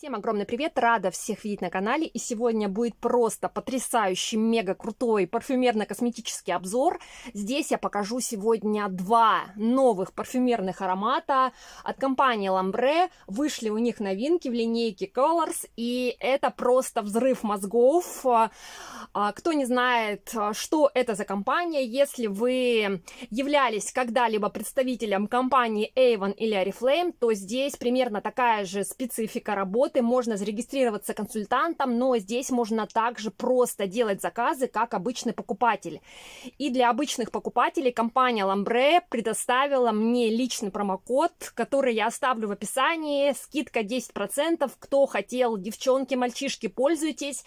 Всем огромный привет, рада всех видеть на канале. И сегодня будет просто потрясающий, мега крутой парфюмерно-косметический обзор. Здесь я покажу сегодня два новых парфюмерных аромата от компании Lambre. Вышли у них новинки в линейке Colors, и это просто взрыв мозгов. А, кто не знает, что это за компания, если вы являлись когда-либо представителем компании Avon или Ariflame, то здесь примерно такая же специфика работы, работы, можно зарегистрироваться консультантом, но здесь можно также просто делать заказы, как обычный покупатель. И для обычных покупателей компания Ламбре предоставила мне личный промокод, который я оставлю в описании, скидка 10%, кто хотел, девчонки, мальчишки, пользуйтесь.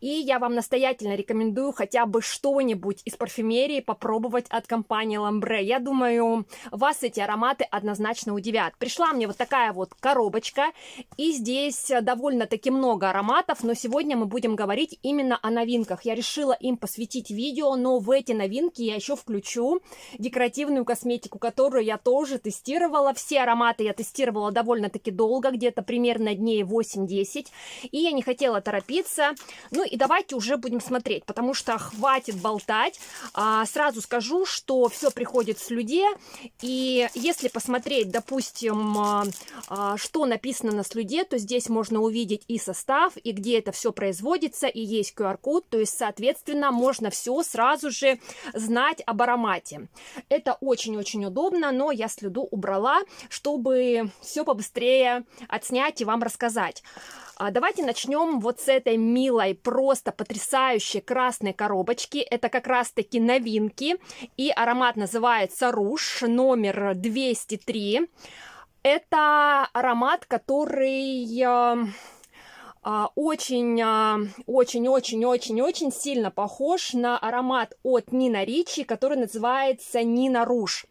И я вам настоятельно рекомендую хотя бы что-нибудь из парфюмерии попробовать от компании Ламбре. Я думаю, вас эти ароматы однозначно удивят. Пришла мне вот такая вот коробочка, и здесь Здесь э, довольно-таки много ароматов, но сегодня мы будем говорить именно о новинках. Я решила им посвятить видео, но в эти новинки я еще включу декоративную косметику, которую я тоже тестировала. Все ароматы я тестировала довольно-таки долго, где-то примерно дней 8-10. И я не хотела торопиться. Ну и давайте уже будем смотреть, потому что хватит болтать. А, сразу скажу, что все приходит с людей. И если посмотреть, допустим, а, что написано на слюде, то здесь можно увидеть и состав, и где это все производится, и есть QR-код, то есть, соответственно, можно все сразу же знать об аромате. Это очень-очень удобно, но я следу убрала, чтобы все побыстрее отснять и вам рассказать. А, давайте начнем вот с этой милой, просто потрясающей красной коробочки. Это как раз-таки новинки. И аромат называется «Руж», номер 203. Это аромат, который э, очень-очень-очень-очень а, а, сильно похож на аромат от Нина Ричи, который называется Нина Руж.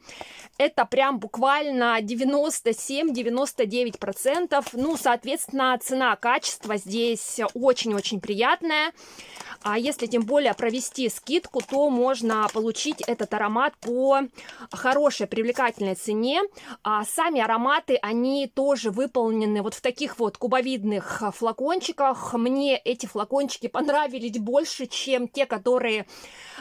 Это прям буквально 97-99%. Ну, соответственно, цена, качество здесь очень-очень приятная. А если тем более провести скидку, то можно получить этот аромат по хорошей, привлекательной цене. А сами ароматы, они тоже выполнены вот в таких вот кубовидных флакончиках, флакончиках. Мне эти флакончики понравились больше, чем те, которые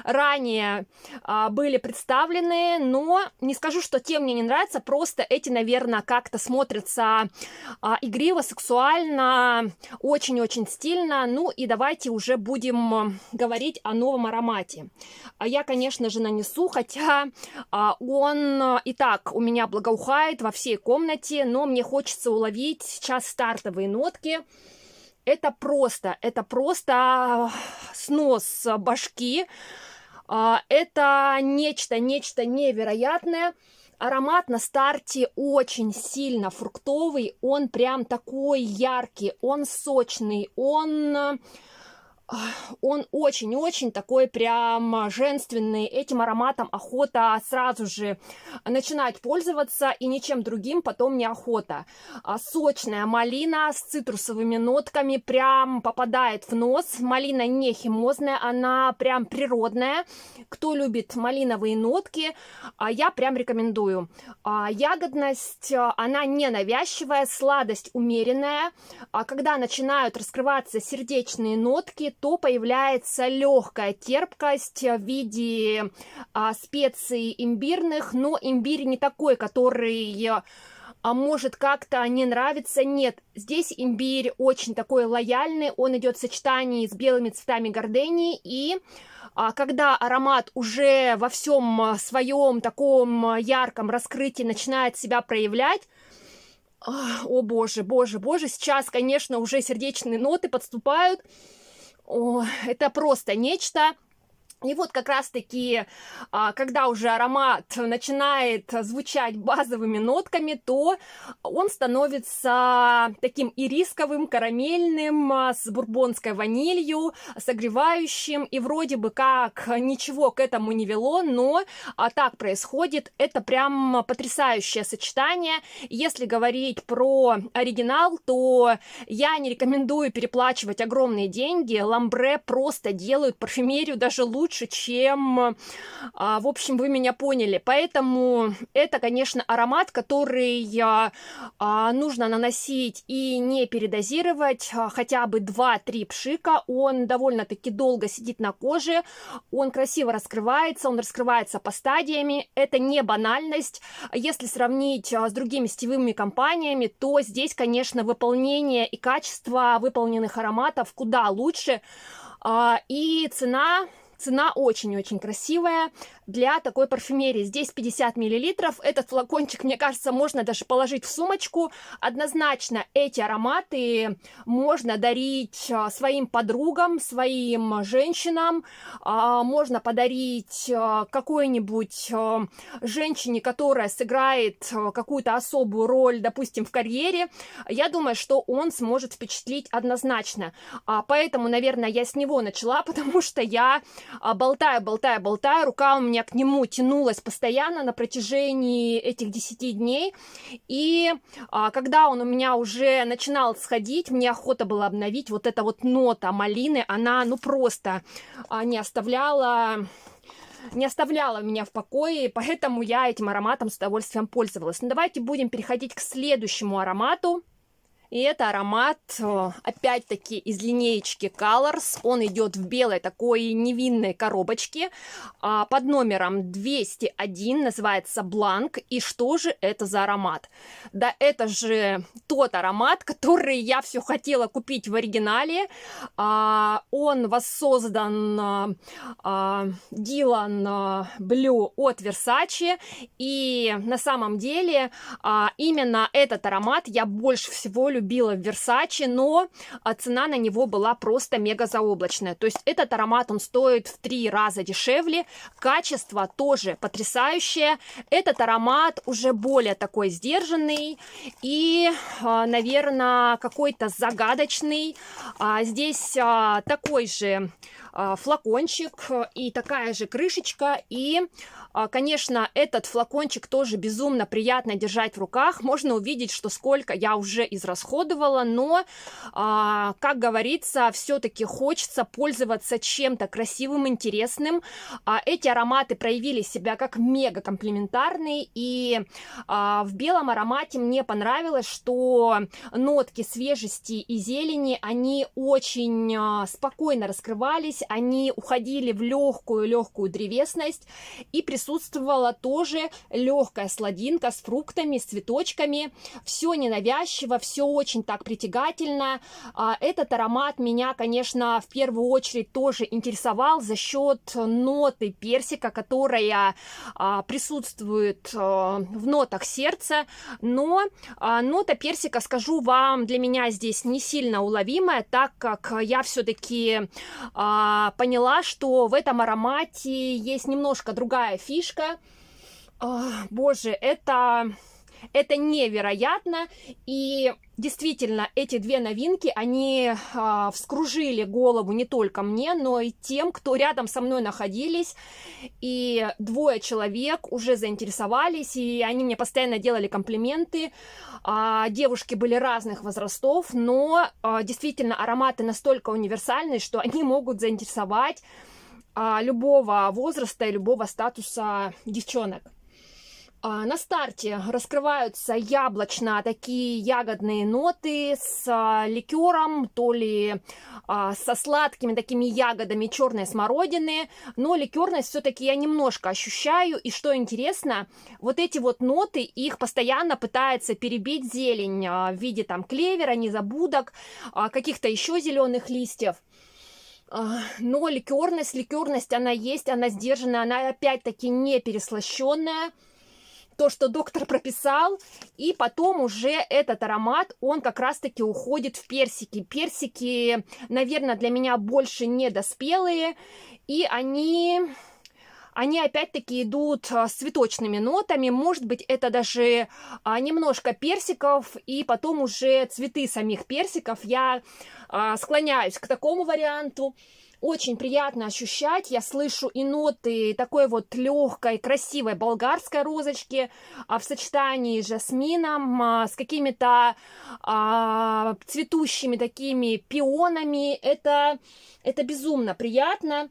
ранее а, были представлены, но не скажу, что те мне не нравятся, просто эти, наверное, как-то смотрятся а, игриво, сексуально, очень-очень стильно. Ну и давайте уже будем говорить о новом аромате. А я, конечно же, нанесу, хотя а, он и так у меня благоухает во всей комнате, но мне хочется уловить сейчас стартовые нотки. Это просто, это просто снос башки. А, это нечто, нечто невероятное. Аромат на старте очень сильно фруктовый, он прям такой яркий, он сочный, он он очень-очень такой прям женственный. Этим ароматом охота сразу же начинать пользоваться, и ничем другим потом не охота. А, сочная малина с цитрусовыми нотками прям попадает в нос. Малина не химозная, она прям природная. Кто любит малиновые нотки, а, я прям рекомендую. А, ягодность, она не навязчивая, сладость умеренная. Когда начинают раскрываться сердечные нотки, то появляется легкая терпкость в виде а, специй имбирных, но имбирь не такой, который а может как-то не нравится. Нет, здесь имбирь очень такой лояльный, он идет в сочетании с белыми цветами гордении, и а, когда аромат уже во всем своем таком ярком раскрытии начинает себя проявлять, о боже, боже, боже, сейчас, конечно, уже сердечные ноты подступают, о, это просто нечто и вот как раз-таки, а, когда уже аромат начинает звучать базовыми нотками, то он становится таким ирисковым, карамельным, а, с бурбонской ванилью, согревающим, и вроде бы как ничего к этому не вело, но а, так происходит. Это прям потрясающее сочетание. Если говорить про оригинал, то я не рекомендую переплачивать огромные деньги. Ламбре просто делают парфюмерию даже лучше, лучше, чем... А, в общем, вы меня поняли. Поэтому это, конечно, аромат, который а, а нужно наносить и не передозировать. А, хотя бы 2-3 пшика. Он довольно-таки долго сидит на коже. Он красиво раскрывается, он раскрывается по стадиями. Это не банальность. Если сравнить а, с другими сетевыми компаниями, то здесь, конечно, выполнение и качество выполненных ароматов куда лучше. А, и цена Цена очень-очень красивая, для такой парфюмерии. Здесь 50 миллилитров. Этот флакончик, мне кажется, можно даже положить в сумочку. Однозначно эти ароматы можно дарить а, своим подругам, своим женщинам. А, можно подарить а, какой-нибудь женщине, которая сыграет какую-то особую роль, допустим, в карьере. Я думаю, что он сможет впечатлить однозначно. Поэтому, наверное, я с него начала, потому что я болтаю, болтаю, болтаю, рука у меня меня к нему тянулось постоянно на протяжении этих 10 дней. И а, когда он у меня уже начинал сходить, мне охота была обновить вот эта вот нота малины. Она, ну, просто а, не оставляла не оставляла меня в покое, поэтому я этим ароматом с удовольствием пользовалась. Но ну, давайте будем переходить к следующему аромату. И это аромат, э, опять-таки, из линеечки Colors. Он идет в белой такой невинной коробочке а, под номером 201, называется Бланк. И что же это за аромат? Да это же тот аромат, который я все хотела купить в оригинале. А, он воссоздан Dylan э, Blue э, от Versace. И на самом деле а, именно этот аромат я больше всего люблю любила в Версаче, но а, цена на него была просто мега заоблачная. То есть этот аромат, он стоит в три раза дешевле, качество тоже потрясающее. Этот аромат уже более такой сдержанный и, а, наверное, какой-то загадочный. А, здесь такой же а, флакончик э, и такая же крышечка. И, а, конечно, этот флакончик тоже безумно приятно держать в руках. Можно увидеть, что сколько я уже израсходовала, но, а, как говорится, все-таки хочется пользоваться чем-то красивым, интересным. Эти ароматы проявили себя как мега комплементарные, и в белом аромате мне понравилось, что нотки свежести и зелени, они очень спокойно раскрывались, они уходили в легкую-легкую древесность, и присутствовала тоже легкая сладинка с фруктами, с цветочками. Все ненавязчиво, все очень так притягательно. А, этот аромат меня, конечно, в первую очередь тоже интересовал за счет ноты персика, которая а, присутствует э, в нотах сердца, но а, нота персика, скажу вам, для меня здесь не сильно уловимая, так как я все-таки а, поняла, что в этом аромате есть немножко другая фишка. О, боже, это это невероятно. И действительно, эти две новинки, они э, вскружили голову не только мне, но и тем, кто рядом со мной находились. И двое человек уже заинтересовались, и они мне постоянно делали комплименты. Э, девушки были разных возрастов, но э, действительно ароматы настолько универсальны, что они могут заинтересовать любого возраста и любого статуса девчонок. А, на старте раскрываются яблочно такие ягодные ноты с а, ликером, то ли а, со сладкими такими ягодами черной смородины, но ликерность все-таки я немножко ощущаю, и что интересно, вот эти вот ноты, их постоянно пытается перебить зелень в виде там клевера, незабудок, каких-то еще зеленых листьев но ликерность, ликерность она есть, она сдержанная, она опять-таки не переслащенная, то, что доктор прописал, и потом уже этот аромат, он как раз-таки уходит в персики. Персики, наверное, для меня больше недоспелые, и они... Они опять-таки идут а, с цветочными нотами, может быть, это даже а, немножко персиков, и потом уже цветы самих персиков. Я а, склоняюсь к такому варианту очень приятно ощущать. Я слышу и ноты такой вот легкой, красивой болгарской розочки а в сочетании с жасмином, а, с какими-то а, цветущими такими пионами. Это, это безумно приятно.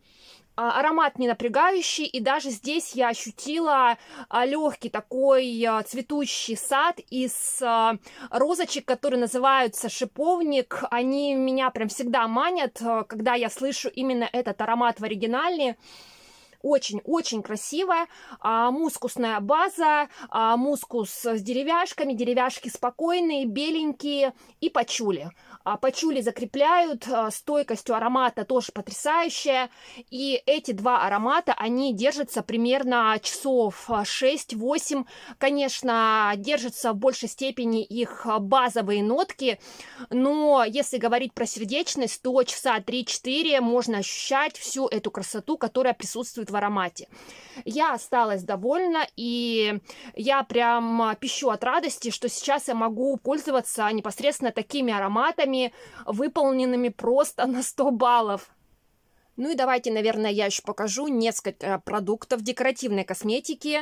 А, аромат не напрягающий, и даже здесь я ощутила а, легкий такой а, цветущий сад из розочек, которые называются шиповник. Они меня прям всегда манят, когда я слышу именно этот аромат в оригинале очень-очень красивая, а, мускусная база, а, мускус с деревяшками, деревяшки спокойные, беленькие и почули. А пачули закрепляют, а, стойкостью аромата тоже потрясающая. И эти два аромата, они держатся примерно часов 6-8. А, Конечно, держатся в большей степени их базовые нотки, но если говорить про сердечность, то часа 3-4 можно ощущать всю эту красоту, которая присутствует в аромате. Я осталась довольна, и я прям пищу от радости, что сейчас я могу пользоваться непосредственно такими ароматами, вами выполненными просто на 100 баллов. Ну и давайте, наверное, я еще покажу несколько продуктов декоративной косметики,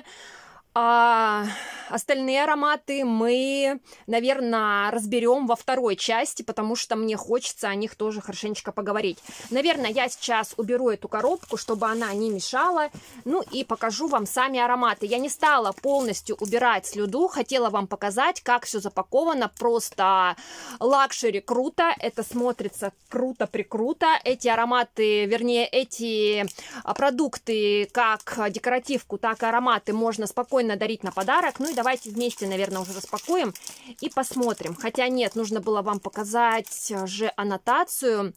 а остальные ароматы мы, наверное, разберем во второй части, потому что мне хочется о них тоже хорошенечко поговорить. Наверное, я сейчас уберу эту коробку, чтобы она не мешала, ну и покажу вам сами ароматы. Я не стала полностью убирать слюду, хотела вам показать, как все запаковано, просто лакшери круто, это смотрится круто-прикруто. Эти ароматы, вернее, эти а, продукты, как декоративку, так и ароматы можно спокойно спокойно дарить на подарок. Ну и давайте вместе, наверное, уже распакуем и посмотрим. Хотя нет, нужно было вам показать э, же аннотацию.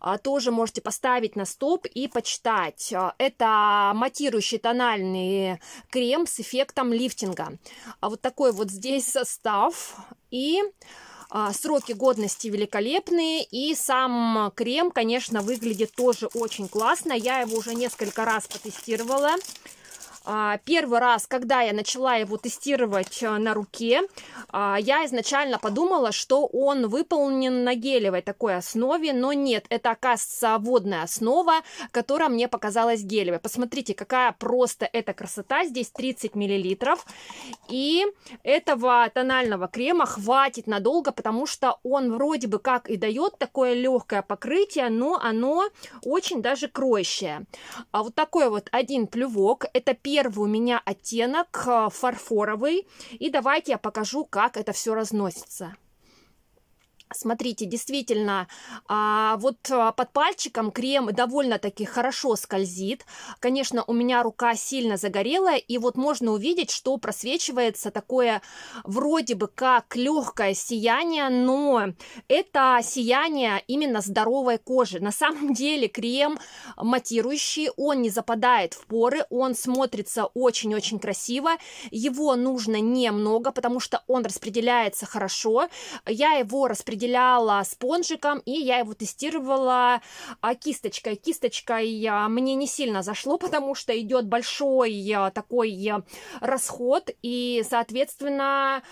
А, тоже можете поставить на стоп и почитать. А, это матирующий тональный крем с эффектом лифтинга. А вот такой вот здесь состав. И сроки годности великолепные и сам крем конечно выглядит тоже очень классно я его уже несколько раз потестировала а, первый раз, когда я начала его тестировать э, на руке, а, я изначально подумала, что он выполнен на гелевой такой основе, но нет, это оказывается водная основа, которая мне показалась гелевой. Посмотрите, какая просто эта красота, здесь 30 миллилитров, и этого тонального крема хватит надолго, потому что он вроде бы как и дает такое легкое покрытие, но оно очень даже кроющее. А вот такой вот один плювок, это первый первый у меня оттенок э, фарфоровый. И давайте я покажу, как это все разносится. Смотрите, действительно, а, вот а, под пальчиком крем довольно-таки хорошо скользит. Конечно, у меня рука сильно загорелая, и вот можно увидеть, что просвечивается такое вроде бы как легкое сияние, но это сияние именно здоровой кожи. На самом деле крем матирующий, он не западает в поры, он смотрится очень-очень красиво, его нужно немного, потому что он распределяется хорошо. Я его распределяю выделяла спонжиком, и я его тестировала а, кисточкой. Кисточкой а, мне не сильно зашло, потому что идет большой а, такой расход, и, соответственно,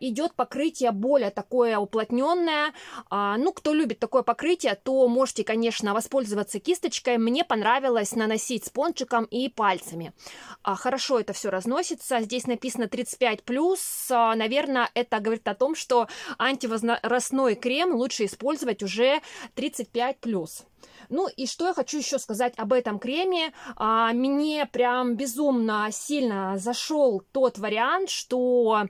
идет покрытие более такое уплотненное. Ну, кто любит такое покрытие, то можете, конечно, воспользоваться кисточкой. Мне понравилось наносить спонжиком и пальцами. Хорошо это все разносится. Здесь написано 35+, наверное, это говорит о том, что антивозрастное возрастной крем лучше использовать уже 35+. Ну и что я хочу еще сказать об этом креме. А, мне прям безумно сильно зашел тот вариант, что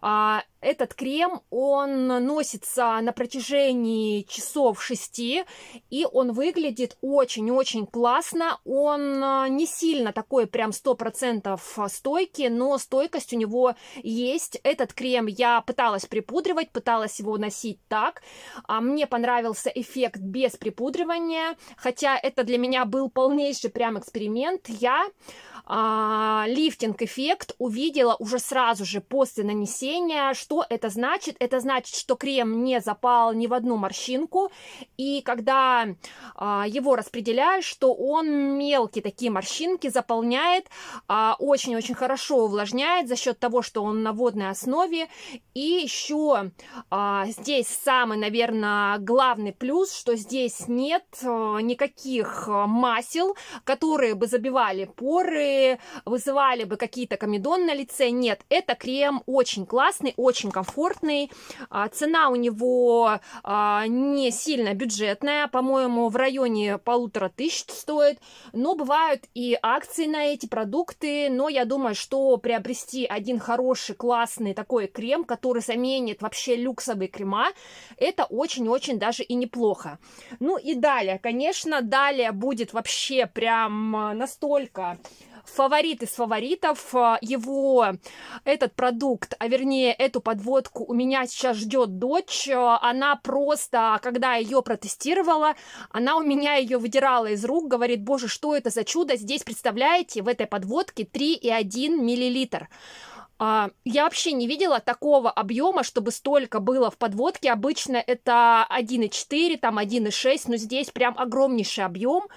а, этот крем, он носится на протяжении часов шести, и он выглядит очень-очень классно. Он э, не сильно такой прям сто процентов э, стойкий, но стойкость у него есть. Этот крем я пыталась припудривать, пыталась его носить так. А мне понравился эффект без припудривания, хотя это для меня был полнейший прям эксперимент. Я а, лифтинг-эффект увидела уже сразу же после нанесения, что что это значит? Это значит, что крем не запал ни в одну морщинку, и когда а, его распределяешь, что он мелкие такие морщинки заполняет, а, очень-очень а, хорошо увлажняет за счет того, что он на водной основе. И еще а, здесь самый, наверное, главный плюс, что здесь нет э, никаких э, масел, которые бы забивали поры, вызывали бы какие-то комедоны на лице. Нет, это крем очень классный, очень очень комфортный. А, цена у него а, не сильно бюджетная, по-моему, в районе полутора тысяч стоит. Но бывают и акции на эти продукты, но я думаю, что приобрести один хороший, классный такой крем, который заменит вообще люксовые крема, это очень-очень даже и неплохо. Ну и далее, конечно, далее будет вообще прям а, настолько фаворит из фаворитов. Э, его этот продукт, а вернее эту подводку у меня сейчас ждет дочь. Э, она просто, когда ее протестировала, она у меня ее выдирала из рук, говорит, боже, что это за чудо? Здесь, представляете, в этой подводке 3,1 миллилитр. А, я вообще не видела такого объема, чтобы столько было в подводке. Обычно это 1,4, там 1,6, но здесь прям огромнейший объем.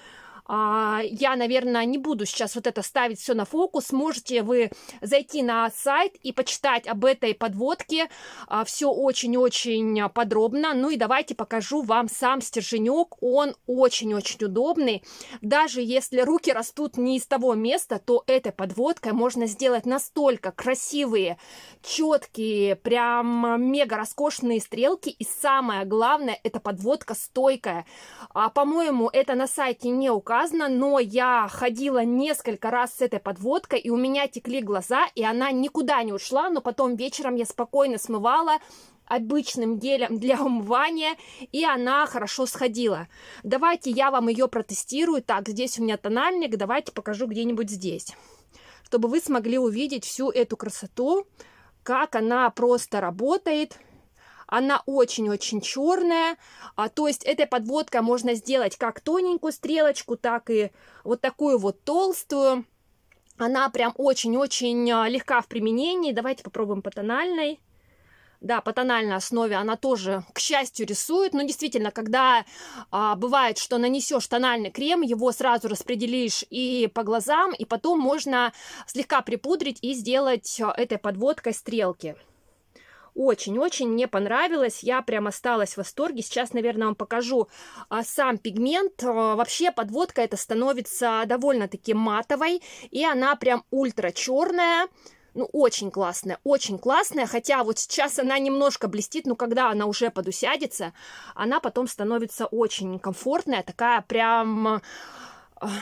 А, я, наверное, не буду сейчас вот это ставить все на фокус. Можете вы зайти на сайт и почитать об этой подводке. А, все очень-очень подробно. Ну и давайте покажу вам сам стерженек. Он очень-очень удобный. Даже если руки растут не из того места, то этой подводкой можно сделать настолько красивые, четкие, прям мега роскошные стрелки. И самое главное, эта подводка стойкая. А По-моему, это на сайте не указано сказано, но я ходила несколько раз с этой подводкой, и у меня текли глаза, и она никуда не ушла, но потом вечером я спокойно смывала обычным гелем для умывания, и она хорошо сходила. Давайте я вам ее протестирую. Так, здесь у меня тональник, давайте покажу где-нибудь здесь, чтобы вы смогли увидеть всю эту красоту, как она просто работает – она очень-очень черная, а, то есть этой подводкой можно сделать как тоненькую стрелочку, так и вот такую вот толстую. Она прям очень-очень а, легка в применении. Давайте попробуем по тональной. Да, по тональной основе она тоже, к счастью, рисует. Но действительно, когда а, бывает, что нанесешь тональный крем, его сразу распределишь и по глазам, и потом можно слегка припудрить и сделать а, этой подводкой стрелки. Очень-очень мне понравилось. Я прям осталась в восторге. Сейчас, наверное, вам покажу а, сам пигмент. А, вообще подводка это становится довольно-таки матовой. И она прям ультра черная ну, очень классная, очень классная, хотя вот сейчас она немножко блестит, но когда она уже подусядится, она потом становится очень комфортная, такая прям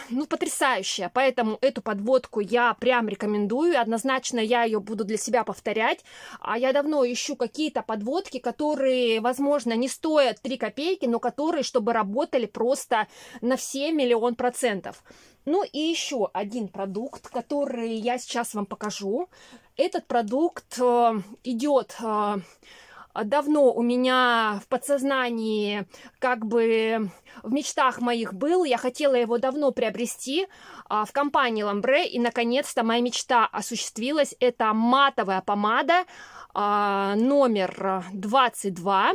ну, потрясающая. Поэтому эту подводку я прям рекомендую. Однозначно я ее буду для себя повторять. А я давно ищу какие-то подводки, которые, возможно, не стоят 3 копейки, но которые, чтобы работали просто на все миллион процентов. Ну и еще один продукт, который я сейчас вам покажу. Этот продукт э, идет э, а давно у меня в подсознании, как бы в мечтах моих был. Я хотела его давно приобрести а, в компании Ламбре, и наконец-то моя мечта осуществилась. Это матовая помада а, номер 22.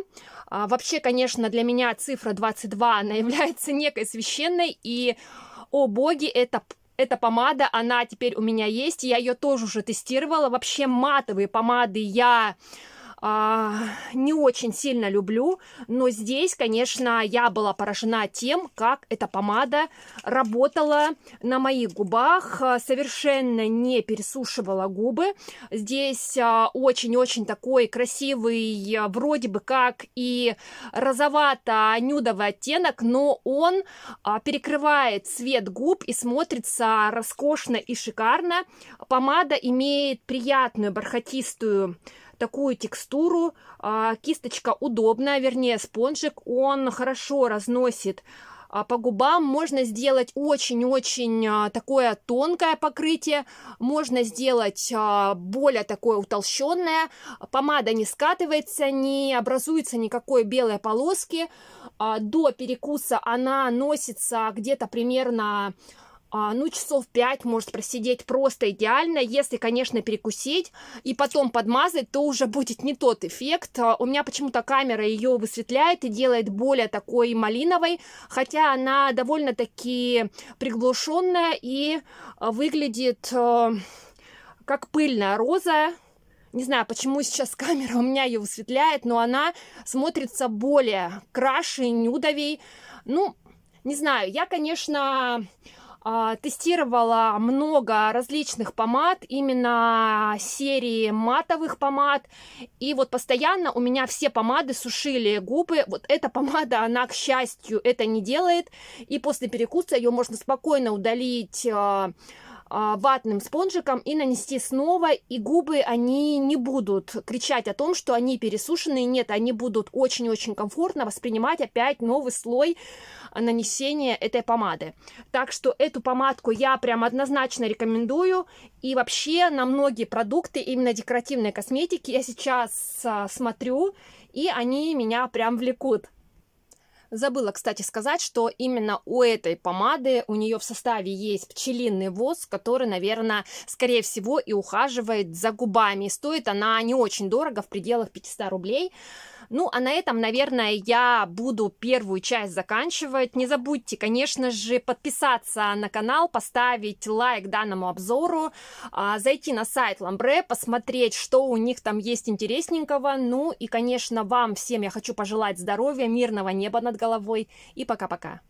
А, вообще, конечно, для меня цифра 22, она является некой священной, и о боги, это эта помада, она теперь у меня есть, я ее тоже уже тестировала. Вообще матовые помады я а, не очень сильно люблю, но здесь, конечно, я была поражена тем, как эта помада работала на моих губах, а, совершенно не пересушивала губы. Здесь а, очень-очень такой красивый, а, вроде бы как и розовато-нюдовый оттенок, но он перекрывает цвет губ и смотрится роскошно и шикарно. Помада имеет приятную бархатистую такую текстуру. А, кисточка удобная, вернее спонжик, он хорошо разносит а, по губам можно сделать очень-очень а, такое тонкое покрытие, можно сделать более такое утолщенное, помада не скатывается, не образуется никакой белой полоски, до перекуса она носится где-то примерно а, ну, часов 5 может просидеть просто идеально. Если, конечно, перекусить и потом подмазать, то уже будет не тот эффект. А, у меня почему-то камера ее высветляет и делает более такой малиновой, хотя она довольно-таки приглушенная и а, выглядит как пыльная роза. Не знаю, почему сейчас камера у меня ее высветляет, но она смотрится более краше, нюдовей. Ну, не знаю, я, конечно, а, тестировала много различных помад, именно серии матовых помад. И вот постоянно у меня все помады сушили губы. Вот эта помада, она, к счастью, это не делает. И после перекуса ее можно спокойно удалить а, а, ватным спонжиком и нанести снова, и губы, они не будут кричать о том, что они пересушенные, нет, они будут очень-очень комфортно воспринимать опять новый слой нанесения этой помады. Так что эту помадку я прям однозначно рекомендую, и вообще на многие продукты именно декоративной косметики я сейчас а, смотрю, и они меня прям влекут. Забыла, кстати, сказать, что именно у этой помады, у нее в составе есть пчелиный воск, который, наверное, скорее всего и ухаживает за губами. Стоит она не очень дорого, в пределах 500 рублей. Ну, а на этом, наверное, я буду первую часть заканчивать. Не забудьте, конечно же, подписаться на канал, поставить лайк данному обзору, а, зайти на сайт Ламбре, посмотреть, что у них там есть интересненького. Ну и, конечно, вам всем я хочу пожелать здоровья, мирного неба над головой. И пока-пока.